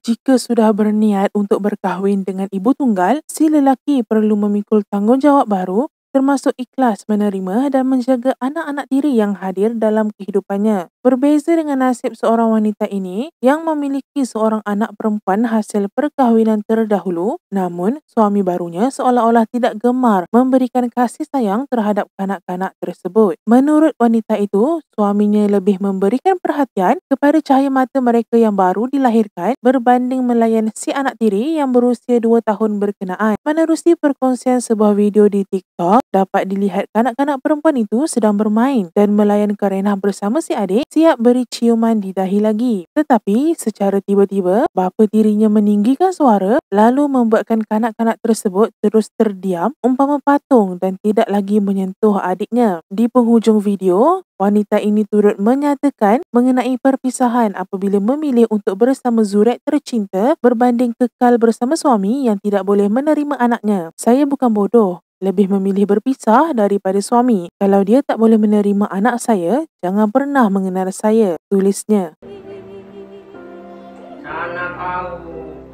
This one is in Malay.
jika sudah berniat untuk berkahwin dengan ibu tunggal, si lelaki perlu memikul tanggungjawab baru termasuk ikhlas menerima dan menjaga anak-anak diri yang hadir dalam kehidupannya. Berbeza dengan nasib seorang wanita ini yang memiliki seorang anak perempuan hasil perkahwinan terdahulu, namun suami barunya seolah-olah tidak gemar memberikan kasih sayang terhadap kanak-kanak tersebut. Menurut wanita itu, suaminya lebih memberikan perhatian kepada cahaya mata mereka yang baru dilahirkan berbanding melayan si anak tiri yang berusia 2 tahun berkenaan. Menerusi perkongsian sebuah video di TikTok, dapat dilihat kanak-kanak perempuan itu sedang bermain dan melayan karena bersama si adik siap beri ciuman di dahi lagi. Tetapi secara tiba-tiba, bapa tirinya meninggikan suara lalu membuatkan kanak-kanak tersebut terus terdiam umpama patung dan tidak lagi menyentuh adiknya. Di penghujung video, wanita ini turut menyatakan mengenai perpisahan apabila memilih untuk bersama Zurek tercinta berbanding kekal bersama suami yang tidak boleh menerima anaknya. Saya bukan bodoh lebih memilih berpisah daripada suami. Kalau dia tak boleh menerima anak saya, jangan pernah mengenal saya, tulisnya. Karena